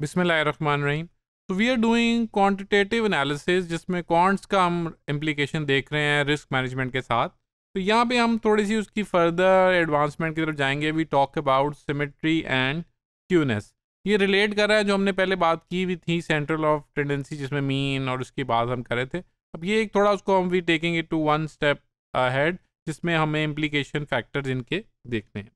बिसमीम तो we are doing quantitative analysis जिसमें क्वांट्स का हम इम्प्लीकेशन देख रहे हैं रिस्क मैनेजमेंट के साथ तो यहाँ पे हम थोड़ी सी उसकी फर्दर एडवांसमेंट की तरफ जाएंगे we talk about symmetry and skewness ये रिलेट कर रहा है जो हमने पहले बात की हुई थी सेंट्रल ऑफ टेंडेंसी जिसमें मीन और उसकी बात हम कर रहे थे अब ये एक थोड़ा उसको हम we taking it to one step ahead जिसमें हमें इम्प्लीकेशन फैक्टर्स इनके देखने हैं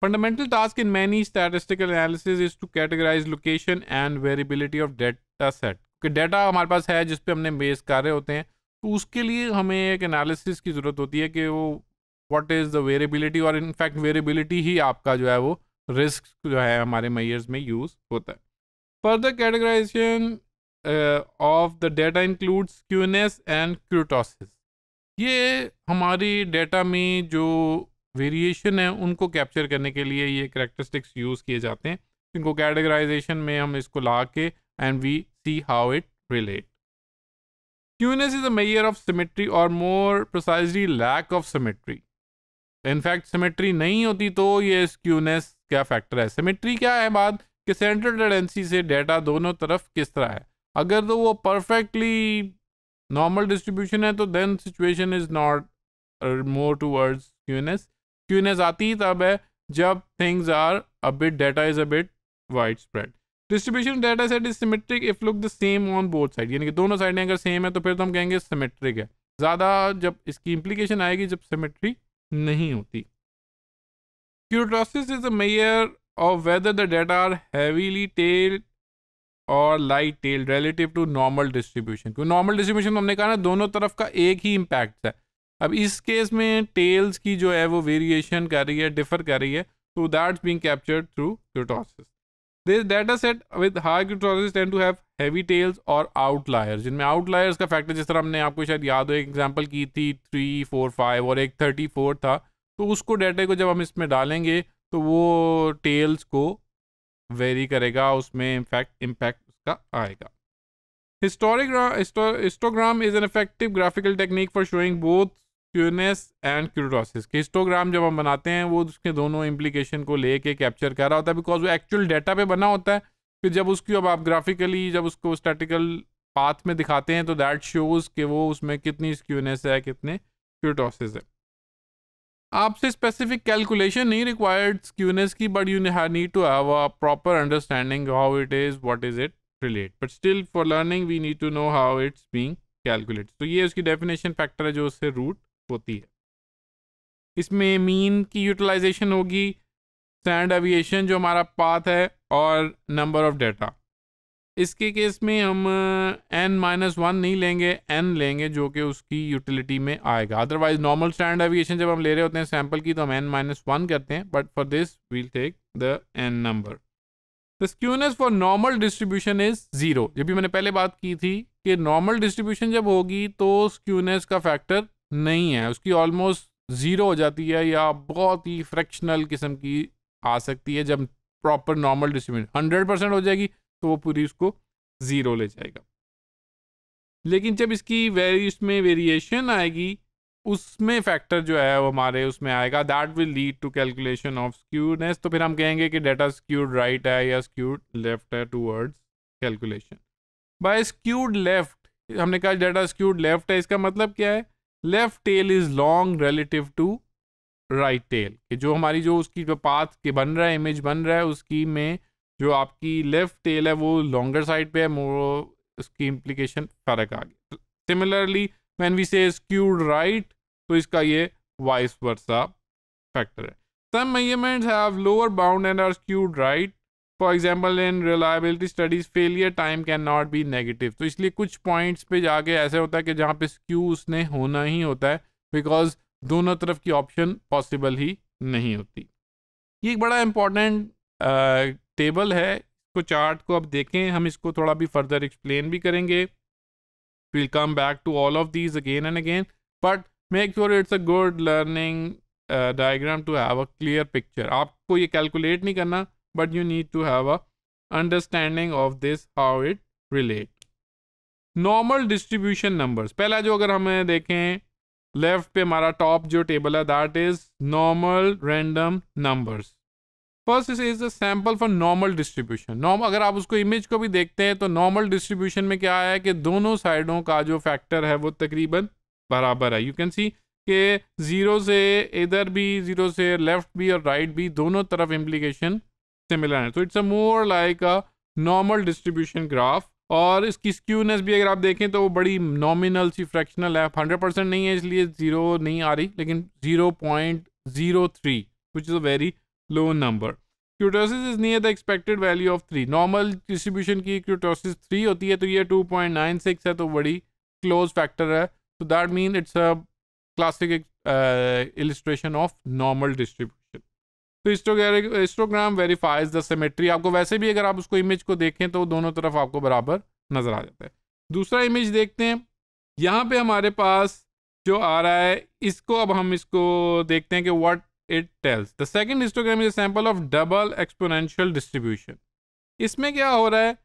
Fundamental task in many statistical analysis is to categorize location and variability of data set. कि डाटा हमारे पास है जिस पे हमने बेस कर रहे होते हैं तो उसके लिए हमें एक एनालिसिस की ज़रूरत होती है कि वो व्हाट इज़ द वेरिएबिलिटी और इनफैक्ट वेरिएबिलिटी ही आपका जो है वो रिस्क जो है हमारे मैयर्स में यूज़ होता है further categorization of the data includes skewness and kurtosis ये हमारी डेटा में जो वेरिएशन है उनको कैप्चर करने के लिए ये करेक्टरिस्टिक्स यूज़ किए जाते हैं इनको कैटेगराइजेशन में हम इसको ला के and we see how it relate skewness is a measure of symmetry और more precisely lack of symmetry in fact symmetry नहीं होती तो ये इस क्यूनेस क्या फैक्टर है सिमेट्री क्या है बात कि सेंट्रल टेंडेंसी से डेटा दोनों तरफ किस तरह है अगर तो वो परफेक्टली नॉर्मल डिस्ट्रीब्यूशन है तो then situation is not more towards skewness skewness आती ही तब है जब things are a bit data is a bit wide spread distribution data set is symmetric if look the same on both side यानी कि दोनों साइडें अगर सेम है तो फिर तो हम कहेंगे सिमेट्रिक है ज़्यादा जब इसकी इम्प्लीकेशन आएगी जब सिमेट्री नहीं होती kurtosis is a measure of whether the data are heavily tailed और light tail relative to normal distribution क्योंकि नॉर्मल डिस्ट्रीब्यूशन हमने कहा ना दोनों तरफ का एक ही इम्पैक्ट है अब इस केस में टेल्स की जो है वो वेरिएशन कर रही है डिफर कर रही है तो that's being captured through kurtosis this data set with high kurtosis tend to have heavy tails और आउटलायर्स जिनमें आउटलायर्स का फैक्टर जिस तरह हमने आपको शायद याद हो एक एग्जाम्पल की थी थ्री फोर फाइव और एक थर्टी फोर था तो उसको डाटा को जब हम इसमें डालेंगे तो वो टेल्स को वेरी करेगा उसमें इम्फैक्ट इम्पैक्ट उसका आएगा historic histogram is an effective graphical technique for showing both skewness and kurtosis histogram जब हम बनाते हैं वो उसके दोनों इम्प्लीकेशन को लेके कैप्चर कर रहा होता है बिकॉज वो एक्चुअल डेटा पे बना होता है फिर जब उसकी अब आप ग्राफिकली जब उसको स्टैटिकल पाथ में दिखाते हैं तो दैट शोज कि वो उसमें कितनी स्क्यूनेस है कितने क्यूटोसिस है आपसे स्पेसिफिक कैलकुलेशन नहीं रिक्वायर्ड क्यूनेस की but you need to have a proper understanding how it is what is it relate but still for learning we need to know how it's being calculate तो ये उसकी definition factor है जो उससे root होती है इसमें मीन की यूटिलाइजेशन होगी स्टैंड एविएशन जो हमारा पाथ है और नंबर ऑफ डेटा इसके केस में हम एन माइनस वन नहीं लेंगे एन लेंगे जो कि उसकी यूटिलिटी में आएगा अदरवाइज नॉर्मल स्टैंड एविएशन जब हम ले रहे होते हैं सैंपल की तो हम एन माइनस वन करते हैं but for this we'll take the N number the skewness for normal distribution is zero जब भी मैंने पहले बात की थी कि नॉर्मल डिस्ट्रीब्यूशन जब होगी तो स्क्यूनेस का फैक्टर नहीं है उसकी ऑलमोस्ट ज़ीरो हो जाती है या बहुत ही फ्रैक्शनल किस्म की आ सकती है जब proper normal distribution hundred percent हो जाएगी तो वो पूरी उसको ज़ीरो ले जाएगा लेकिन जब इसकी वेरी उसमें वेरिएशन आएगी उसमें फैक्टर जो है वो हमारे उसमें आएगा that will lead to calculation of skewedness तो फिर हम कहेंगे कि डाटा स्क्यूड राइट है या स्क्यूड लेफ्ट है toward calculation by skewed left हमने कहा डाटा स्क्यूड लेफ्ट है इसका मतलब क्या है left tail is long relative to right tail कि जो हमारी जो उसकी जो पाथ के बन रहा है इमेज बन रहा है उसकी में जो आपकी लेफ्ट टेल है वो लॉन्गर साइड पे है मोर उसकी इम्प्लीकेशन फर्क आ गया similarly when we say skewed right तो इसका ये वाइस वर्सा फैक्टर है some measurements have lower bound and are skewed right for example in reliability studies failure time can not be negative तो इसलिए कुछ पॉइंट्स पे जाके ऐसे होता है कि जहाँ पे स्क्यू उसने होना ही होता है बिकॉज दोनों तरफ की ऑप्शन पॉसिबल ही नहीं होती ये एक बड़ा इम्पॉर्टेंट टेबल है इसको चार्ट को अब देखें हम इसको थोड़ा भी फर्दर एक्सप्लेन भी करेंगे will come back to all of these again and again but make sure it's a good learning diagram to have a clear picture आपको ये कैलकुलेट नहीं करना but you need to have a understanding of this how it relate normal distribution numbers पहला जो अगर हमें देखें left पे हमारा टॉप जो टेबल है that is normal random numbers first is is a sample for normal distribution norm अगर आप उसको इमेज को भी देखते हैं तो नॉर्मल डिस्ट्रीब्यूशन में क्या है कि दोनों साइडों का जो फैक्टर है वो तकरीबन बराबर है यू कैन सी कि ज़ीरो से इधर भी ज़ीरो से लेफ्ट भी और राइट right भी दोनों तरफ इम्प्लीकेशन सिमिलर हैं तो it's a more like a normal distribution graph और इसकी स्क्यूनेस भी अगर आप देखें तो वो बड़ी नॉमिनल सी फ्रैक्शनल है हंड्रेड परसेंट नहीं है इसलिए जीरो नहीं आ रही लेकिन zero point zero three which is a very low number kurtosis is near the expected value of three normal distribution की क्यूटोसिस थ्री होती है तो ये टू पॉइंट नाइन सिक्स है तो बड़ी क्लोज फैक्टर है तो that mean it's a classic illustration of normal distribution तो हिस्टोग्राम वेरीफाइज द सिमेट्री आपको वैसे भी अगर आप उसको इमेज को देखें तो दोनों तरफ आपको बराबर नजर आ जाता है दूसरा इमेज देखते हैं यहाँ पे हमारे पास जो आ रहा है इसको अब हम इसको देखते हैं कि what it tells the second histogram is sample of double exponential distribution इसमें क्या हो रहा है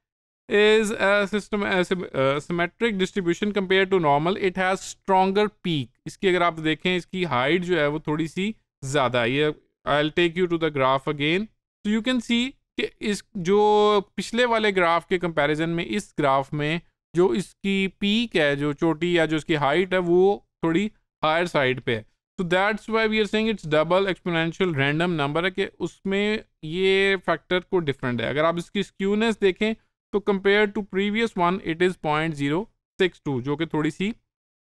is a system as a, uh, symmetric distribution compared to normal it has stronger peak इसकी अगर आप देखें इसकी हाइट जो है वो थोड़ी सी ज़्यादा ये I take you to the graph again तो यू कैन सी कि इस जो पिछले वाले ग्राफ के कंपैरिजन में इस ग्राफ में जो इसकी पीक है जो चोटी या जो इसकी हाइट है वो थोड़ी हायर साइड पे है तो that's why we are saying it's double exponential random number है कि उसमें ये फैक्टर को डिफरेंट है अगर आप इसकी स्क्यूनेस देखें तो compare to previous one it is point zero six two जो कि थोड़ी सी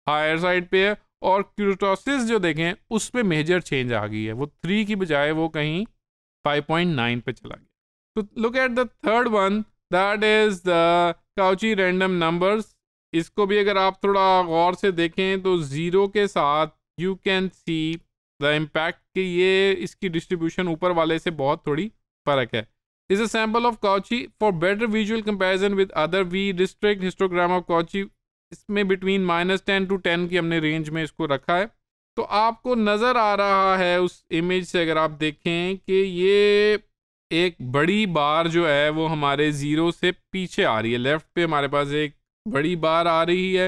हायर साइड पे है और क्यूटोसिस जो देखें उस पर मेजर चेंज आ गई है वो थ्री की बजाय वो कहीं 5.9 पे चला गया तो look at the third one that is the Cauchy random numbers इसको भी अगर आप थोड़ा गौर से देखें तो ज़ीरो के साथ you can see the impact कि ये इसकी डिस्ट्रीब्यूशन ऊपर वाले से बहुत थोड़ी फ़र्क है is a sample of Cauchy for better visual comparison with other we district histogram of Cauchy इसमें between minus ten to ten की हमने रेंज में इसको रखा है तो आपको नज़र आ रहा है उस इमेज से अगर आप देखें कि ये एक बड़ी बार जो है वो हमारे ज़ीरो से पीछे आ रही है लेफ़्ट पे हमारे पास एक बड़ी बार आ रही है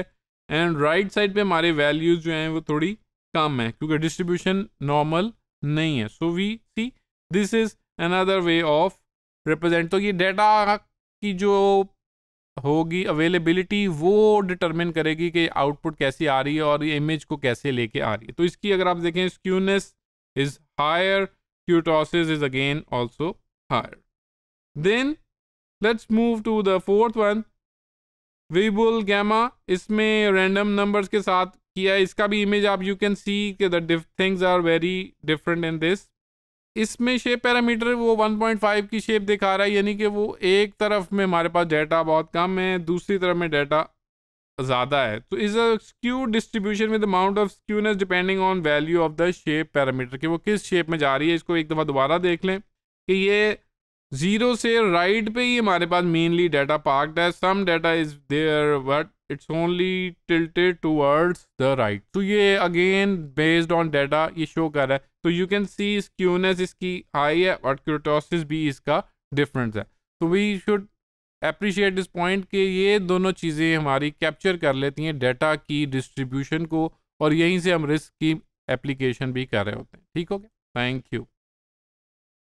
एंड राइट साइड पे हमारे वैल्यूज़ जो हैं वो थोड़ी कम है क्योंकि डिस्ट्रीब्यूशन नॉर्मल नहीं है so we see this is another way of represent तो ये डेटा की जो होगी अवेलेबिलिटी वो डिटरमिन करेगी कि आउटपुट कैसी आ रही है और ये इमेज को कैसे लेके आ रही है तो इसकी अगर आप देखें skewness is higher kurtosis is again also higher then let's move to the fourth one Weibull gamma इसमें रैंडम नंबर्स के साथ किया इसका भी इमेज आप यू कैन सी के the things are very different in this इसमें शेप पैरामीटर वो 1.5 की शेप दिखा रहा है यानी कि वो एक तरफ में हमारे पास डाटा बहुत कम है दूसरी तरफ में डेटा ज़्यादा है तो is a distribution with amount of skewness depending on value of the shape parameter कि वो किस शेप में जा रही है इसको एक दफ़ा दोबारा देख लें कि ये जीरो से राइट पे ही हमारे पास मेनली डाटा पार्कड है some data is there but it's only tilted towards the right तो ये अगेन बेस्ड ऑन डाटा ये शो कर रहा है तो यू कैन सी स्क्यूनेस इसकी हाई है और क्यूटोसिस भी इसका डिफरेंस है तो we should appreciate this point कि ये दोनों चीज़ें हमारी कैप्चर कर लेती हैं डाटा की डिस्ट्रीब्यूशन को और यहीं से हम रिस्क की एप्लीकेशन भी कर रहे होते हैं ठीक हो गया थैंक यू